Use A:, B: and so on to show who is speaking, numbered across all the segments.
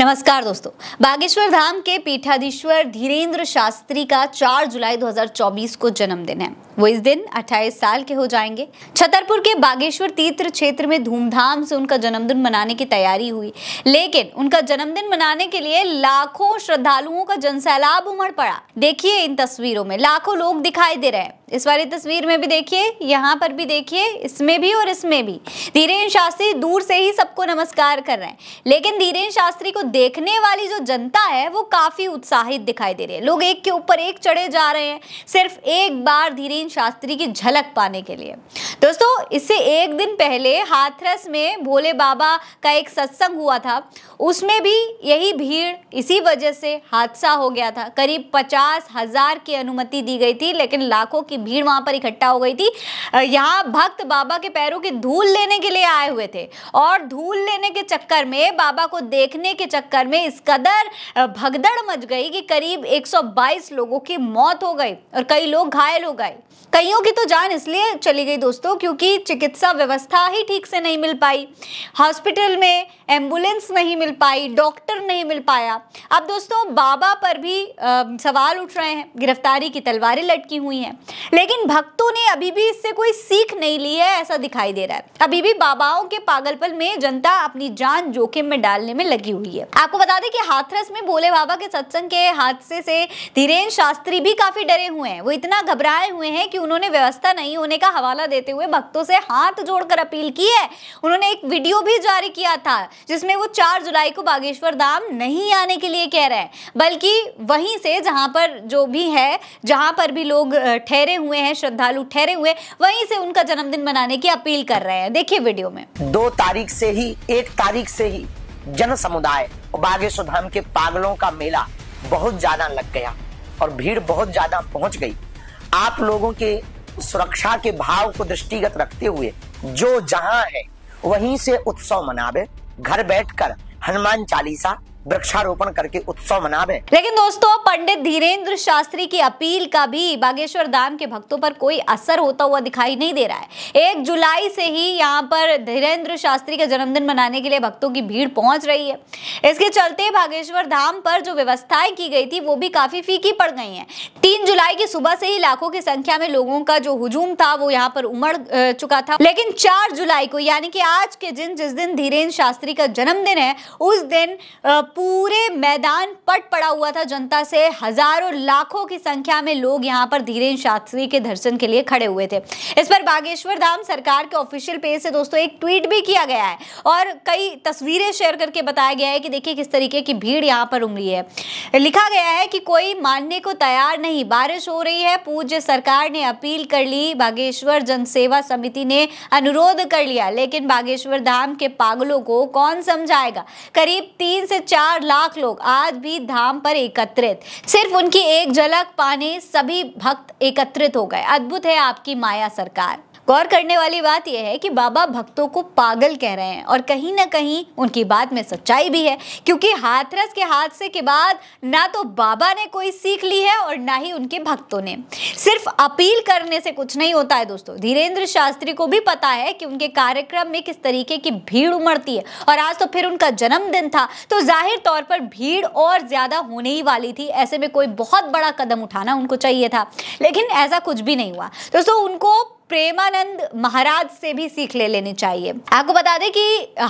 A: नमस्कार दोस्तों बागेश्वर धाम के पीठाधीश्वर धीरेन्द्र शास्त्री का 4 जुलाई 2024 को जन्मदिन है वो इस दिन 28 साल के हो जाएंगे छतरपुर के बागेश्वर तीर्थ क्षेत्र में धूमधाम से उनका जन्मदिन मनाने की तैयारी हुई लेकिन उनका जन्मदिन मनाने के लिए लाखों श्रद्धालुओं का जनसैलाब उमड़ पड़ा देखिए इन तस्वीरों में लाखों लोग दिखाई दे रहे हैं इस वाली तस्वीर में भी देखिए यहाँ पर भी देखिए इसमें भी और इसमें भी धीरेन्द्र शास्त्री दूर से ही सबको नमस्कार कर रहे हैं लेकिन धीरेन्द्र शास्त्री को देखने वाली जो जनता है वो काफी उत्साहित दिखाई दे रही है लोग एक के ऊपर एक चढ़े जा रहे हैं सिर्फ एक बार धीरेन्द्र गोविंद शास्त्री की झलक पाने के लिए दोस्तों इससे एक दिन पहले हाथरस में भोले बाबा का एक सत्संग हुआ था उसमें भी यही भीड़ इसी वजह से हादसा हो गया था करीब पचास हजार की अनुमति दी गई थी लेकिन लाखों की भीड़ वहां पर इकट्ठा हो गई थी यहाँ भक्त बाबा के पैरों की धूल लेने के लिए आए हुए थे और धूल लेने के चक्कर में बाबा को देखने के चक्कर में इस कदर भगदड़ मच गई कि करीब 122 लोगों की मौत हो गई और कई लोग घायल हो गए कईयों की तो जान इसलिए चली गई दोस्तों क्योंकि चिकित्सा व्यवस्था ही ठीक से नहीं मिल पाई हॉस्पिटल में एम्बुलेंस नहीं मिल पाई डॉक्टर नहीं मिल पाया अब दोस्तों बाबा पर भी आ, सवाल उठ रहे हैं गिरफ्तारी की तलवारें लटकी हुई हैं लेकिन भक्तों ने अभी भी इससे कोई सीख नहीं ली है ऐसा दिखाई दे रहा है अभी भी बाबाओं के पागलपल में जनता अपनी जान जोखिम में डालने में लगी हुई है आपको बता दें कि हाथरस में भोले बाबा के सत्संग के हादसे से धीरेन्द्र शास्त्री भी काफी डरे हुए हैं वो इतना घबराए हुए हैं हैं कि उन्होंने व्यवस्था नहीं होने का हवाला देते हुए भक्तों से हाथ जोड़कर अपील की है उन्होंने एक वीडियो भी जारी किया था जिसमें वो चार जुलाई को बागेश्वर धाम नहीं आने के लिए कह रहे हैं बल्कि वहीं से जहां पर जो भी है जहां पर भी लोग ठहरे हुए हैं श्रद्धालु ठहरे हुए वहीं से उनका जन्मदिन मनाने की अपील कर रहे हैं देखिए वीडियो में दो तारीख से ही एक तारीख से ही जन समुदाय बागेश्वर धाम के पागलों का मेला बहुत ज्यादा लग गया और भीड़ बहुत ज्यादा पहुंच गई आप लोगों के सुरक्षा के भाव को दृष्टिगत रखते हुए जो जहां है वहीं से उत्सव मनावे घर बैठकर हनुमान चालीसा वृक्षारोपण करके उत्सव मनावे लेकिन दोस्तों पंडित धीरेन्द्र शास्त्री की अपील का भी बागेश्वर धाम के भक्तों पर कोई असर होता हुआ दिखाई नहीं दे रहा है एक जुलाई से ही यहाँ पर धीरेन्द्र शास्त्री का जन्मदिन मनाने के लिए भक्तों की भीड़ पहुंच रही है इसके चलते बागेश्वर धाम पर जो व्यवस्थाएं की गई थी वो भी काफी फीकी पड़ गई है तीन जुलाई की सुबह से ही लाखों की संख्या में लोगों का जो हुजूम था वो यहाँ पर उमड़ चुका था लेकिन चार जुलाई को यानी कि आज के दिन जिस दिन धीरेन्द्र शास्त्री का जन्मदिन है उस दिन पूरे मैदान पट पड़ा हुआ था जनता से हजारों लाखों की संख्या में लोग यहाँ पर धीरेन्द्र शास्त्री के दर्शन के लिए खड़े हुए थे इस पर बागेश्वर धाम सरकार के ऑफिशियल पेज से दोस्तों एक ट्वीट भी किया गया है और कई तस्वीरें शेयर करके बताया गया है कि देखिए किस तरीके की भीड़ यहाँ पर उमड़ी है लिखा गया है कि कोई मानने को तैयार नहीं बारिश हो रही है पूज्य सरकार ने अपील कर ली बागेश्वर जनसेवा समिति ने अनुरोध कर लिया लेकिन बागेश्वर धाम के पागलों को कौन समझाएगा करीब तीन से चार चार लाख लोग आज भी धाम पर एकत्रित सिर्फ उनकी एक झलक पाने सभी भक्त एकत्रित हो गए अद्भुत है आपकी माया सरकार गौर करने वाली बात यह है कि बाबा भक्तों को पागल कह रहे हैं और कहीं ना कहीं उनकी बात में सच्चाई भी है क्योंकि हाथरस के हादसे के बाद ना तो बाबा ने कोई सीख ली है और ना ही उनके भक्तों ने सिर्फ अपील करने से कुछ नहीं होता है दोस्तों धीरेन्द्र शास्त्री को भी पता है कि उनके कार्यक्रम में किस तरीके की भीड़ उमड़ती है और आज तो फिर उनका जन्मदिन था तो जाहिर तौर पर भीड़ और ज़्यादा होने ही वाली थी ऐसे में कोई बहुत बड़ा कदम उठाना उनको चाहिए था लेकिन ऐसा कुछ भी नहीं हुआ दोस्तों उनको प्रेमानंद महाराज से भी सीख ले लेनी चाहिए आपको बता दें कि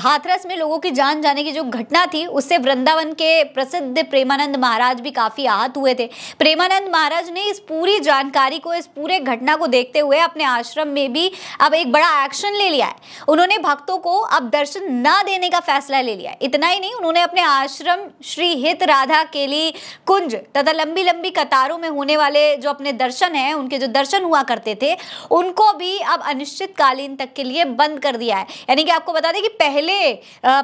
A: हाथरस में लोगों की जान जाने की जो घटना थी उससे वृंदावन के प्रसिद्ध प्रेमानंद महाराज भी काफ़ी आहत हुए थे प्रेमानंद महाराज ने इस पूरी जानकारी को इस पूरे घटना को देखते हुए अपने आश्रम में भी अब एक बड़ा एक्शन ले लिया है उन्होंने भक्तों को अब दर्शन न देने का फैसला ले लिया है इतना ही नहीं उन्होंने अपने आश्रम श्री हित राधा केली कुंज तथा लंबी लंबी कतारों में होने वाले जो अपने दर्शन है उनके जो दर्शन हुआ करते थे उनको भी अब अनिश्चितकालीन तक के लिए बंद कर दिया है यानी कि आपको बता दें कि पहले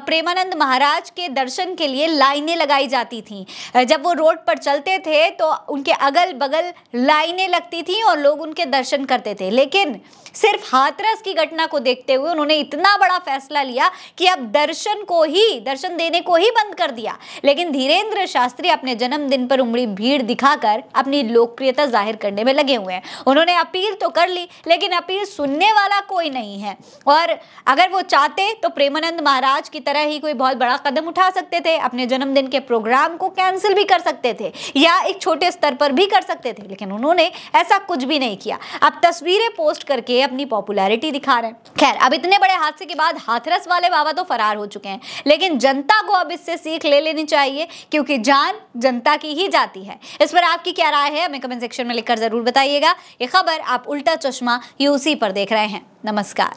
A: प्रेमानंद महाराज के दर्शन के लिए लाइनें लगाई जाती थी जब वो रोड पर चलते थे तो उनके अगल बगल लाइनें लगती थी और लोग उनके दर्शन करते थे लेकिन सिर्फ हाथरस की घटना को देखते हुए उन्होंने इतना बड़ा फैसला लिया कि अब दर्शन को ही दर्शन देने को ही बंद कर दिया लेकिन धीरेन्द्र शास्त्री अपने जन्मदिन पर उमड़ी भीड़ दिखाकर अपनी लोकप्रियता जाहिर करने में लगे हुए हैं उन्होंने अपील तो कर ली लेकिन अपील सुनने वाला कोई नहीं है और अगर वो चाहते तो प्रेमानंद महाराज की तरह ही कोई बहुत बड़ा कदम उठा सकते थे अपने जन्मदिन के प्रोग्राम को कैंसिल भी कर सकते थे या एक छोटे स्तर पर भी कर सकते थे लेकिन उन्होंने ऐसा कुछ भी नहीं किया अब तस्वीरें पोस्ट करके अपनी पॉपुलैरिटी दिखा रहे हैं खैर अब इतने बड़े हादसे के बाद हाथरस वाले बाबा तो फरार हो चुके हैं लेकिन जनता को अब इससे सीख ले लेनी चाहिए क्योंकि जान जनता की ही जाती है इस पर आपकी क्या राय है हमें कमेंट सेक्शन में लिखकर जरूर बताइएगा ये खबर आप उल्टा चश्मा पीयूसी पर देख रहे हैं नमस्कार